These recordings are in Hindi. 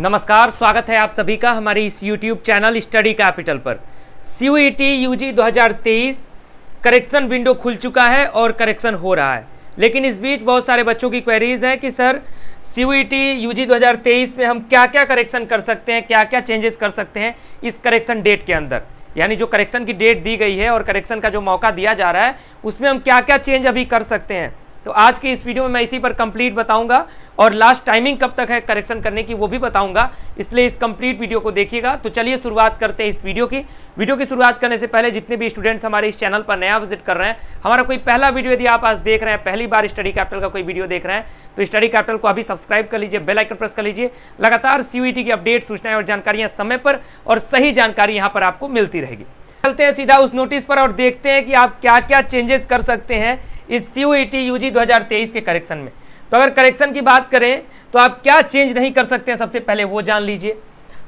नमस्कार स्वागत है आप सभी का हमारे इस YouTube चैनल स्टडी कैपिटल पर सी यू e हज़ार 2023 करेक्शन विंडो खुल चुका है और करेक्शन हो रहा है लेकिन इस बीच बहुत सारे बच्चों की क्वेरीज है कि सर सी यू e हज़ार 2023 में हम क्या क्या करेक्शन कर सकते हैं क्या क्या चेंजेस कर सकते हैं इस करेक्शन डेट के अंदर यानी जो करेक्शन की डेट दी गई है और करेक्शन का जो मौका दिया जा रहा है उसमें हम क्या क्या चेंज अभी कर सकते हैं तो आज के इस वीडियो में मैं इसी पर कंप्लीट बताऊंगा और लास्ट टाइमिंग कब तक है करेक्शन करने की वो भी बताऊंगा इसलिए इस कंप्लीट वीडियो को देखिएगा तो चलिए शुरुआत करते हैं इस वीडियो की वीडियो की शुरुआत करने से पहले जितने भी स्टूडेंट्स हमारे इस चैनल पर नया विजिट कर रहे हैं हमारा कोई पहला वीडियो यदि आप आज देख रहे हैं पहली बार स्टडी कैपिटल का कोई वीडियो देख रहे हैं तो स्टडी कैपिटल को अभी सब्सक्राइब कर लीजिए बेल आइकन प्रेस कर लीजिए लगातार सीयूईटी e की अपडेट सूचनाएं और जानकारियां समय पर और सही जानकारी यहाँ पर आपको मिलती रहेगी चलते हैं सीधा उस नोटिस पर और देखते हैं कि आप क्या क्या चेंजेस कर सकते हैं इस सी ओ यूजी 2023 के करेक्शन में तो अगर करेक्शन की बात करें तो आप क्या चेंज नहीं कर सकते हैं सबसे पहले वो जान लीजिए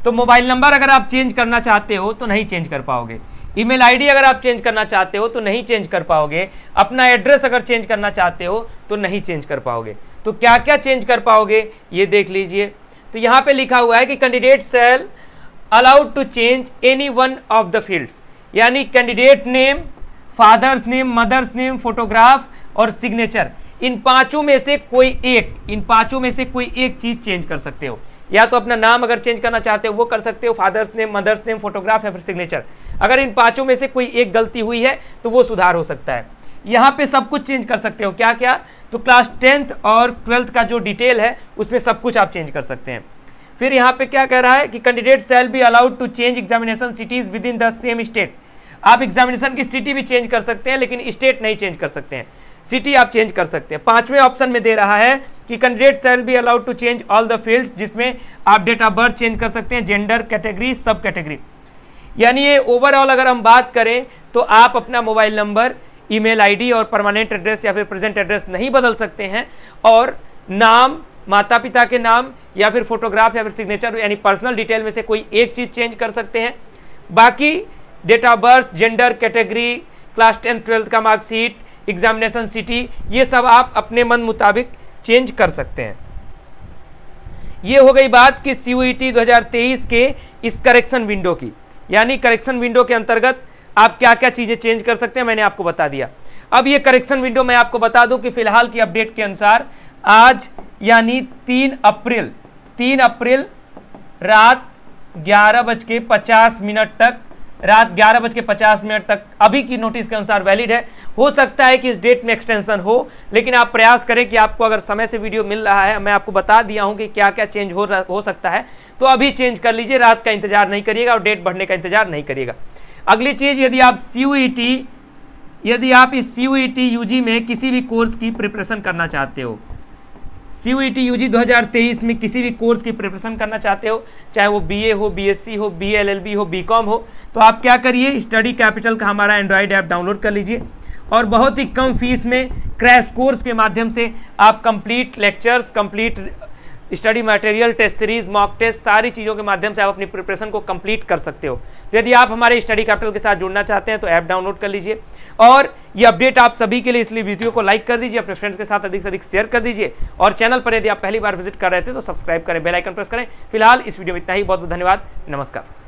तो मोबाइल नंबर अगर आप चेंज करना चाहते हो तो नहीं चेंज कर पाओगे ईमेल आईडी अगर आप चेंज करना चाहते हो तो नहीं चेंज कर पाओगे अपना एड्रेस अगर चेंज करना चाहते हो तो नहीं चेंज कर पाओगे तो क्या क्या चेंज कर पाओगे ये देख लीजिए तो यहाँ पे लिखा हुआ है कि candidate shall allowed to change any one of the fields यानी candidate name father's name mother's name photograph और सिग्नेचर इन पांचों में से कोई एक इन पांचों में से कोई एक चीज़ चेंज कर सकते हो या तो अपना नाम अगर चेंज करना चाहते हो वो कर सकते हो father's name mother's name photograph या फिर सिग्नेचर अगर इन पांचों में से कोई एक गलती हुई है तो वो सुधार हो सकता है यहाँ पे सब कुछ चेंज कर सकते हो क्या क्या तो क्लास टेंथ और ट्वेल्थ का जो डिटेल है उसमें सब कुछ आप चेंज कर सकते हैं फिर यहाँ पे क्या कह रहा है कि candidate shall be allowed to change examination cities within the same state आप एग्जामिनेशन की सिटी भी चेंज कर सकते हैं लेकिन स्टेट नहीं चेंज कर सकते हैं सिटी आप चेंज कर सकते हैं पांचवें ऑप्शन में दे रहा है कि candidate shall be allowed to change all the fields जिसमें आप डेट ऑफ बर्थ चेंज कर सकते हैं जेंडर कैटेगरी सब कैटेगरी यानी ये ओवरऑल अगर हम बात करें तो आप अपना मोबाइल नंबर ईमेल आईडी और परमानेंट एड्रेस या फिर प्रेजेंट एड्रेस नहीं बदल सकते हैं और नाम माता पिता के नाम या फिर फोटोग्राफ या फिर सिग्नेचर यानी पर्सनल डिटेल में से कोई एक चीज़ चेंज कर सकते हैं बाकी date of birth gender category class tenth twelfth का मार्कशीट एग्जामिनेशन सिटी ये सब आप अपने मन मुताबिक चेंज कर सकते हैं ये हो गई बात कि सी यू टी के इस करेक्शन विंडो की यानी करेक्शन विंडो के अंतर्गत आप क्या क्या चीज़ें चेंज कर सकते हैं मैंने आपको बता दिया अब ये करेक्शन विंडो मैं आपको बता दूं कि फिलहाल की अपडेट के अनुसार आज यानी तीन अप्रैल तीन अप्रैल रात ग्यारह बज के पचास मिनट तक रात ग्यारह बज के पचास मिनट तक अभी की नोटिस के अनुसार वैलिड है हो सकता है कि इस डेट में एक्सटेंशन हो लेकिन आप प्रयास करें कि आपको अगर समय से वीडियो मिल रहा है मैं आपको बता दिया हूं कि क्या क्या चेंज हो हो सकता है तो अभी चेंज कर लीजिए रात का इंतजार नहीं करिएगा और डेट बढ़ने का इंतजार नहीं करिएगा अगली चीज़ यदि आप सी e यदि आप इस सी यू e में किसी भी कोर्स की प्रिपरेशन करना चाहते हो C U T U G दो हज़ार तेईस में किसी भी कोर्स की प्रिपरेशन करना चाहते हो चाहे वो बी ए हो बी एस सी हो बी एल एल बी हो बी कॉम हो तो आप क्या करिए स्टडी कैपिटल का हमारा एंड्रॉयड ऐप डाउनलोड कर लीजिए और बहुत ही कम फीस में क्रैश कोर्स के माध्यम से आप complete lectures complete study material test series mock test सारी चीज़ों के माध्यम से आप अपनी प्रिपरेशन को कंप्लीट कर सकते हो तो यदि आप हमारे स्टडी कैपिटल के साथ जुड़ना चाहते हैं तो ऐप डाउनलोड कर लीजिए और ये अपडेट आप सभी के लिए इसलिए वीडियो को लाइक कर दीजिए अपने फ्रेंड्स के साथ अधिक से अधिक शेयर कर दीजिए और चैनल पर यदि आप पहली बार विजिट कर रहे थे तो सब्सक्राइब करें बेलाइकन प्रेस करें फिलहाल इस वीडियो में इतना ही बहुत बहुत धन्यवाद नमस्कार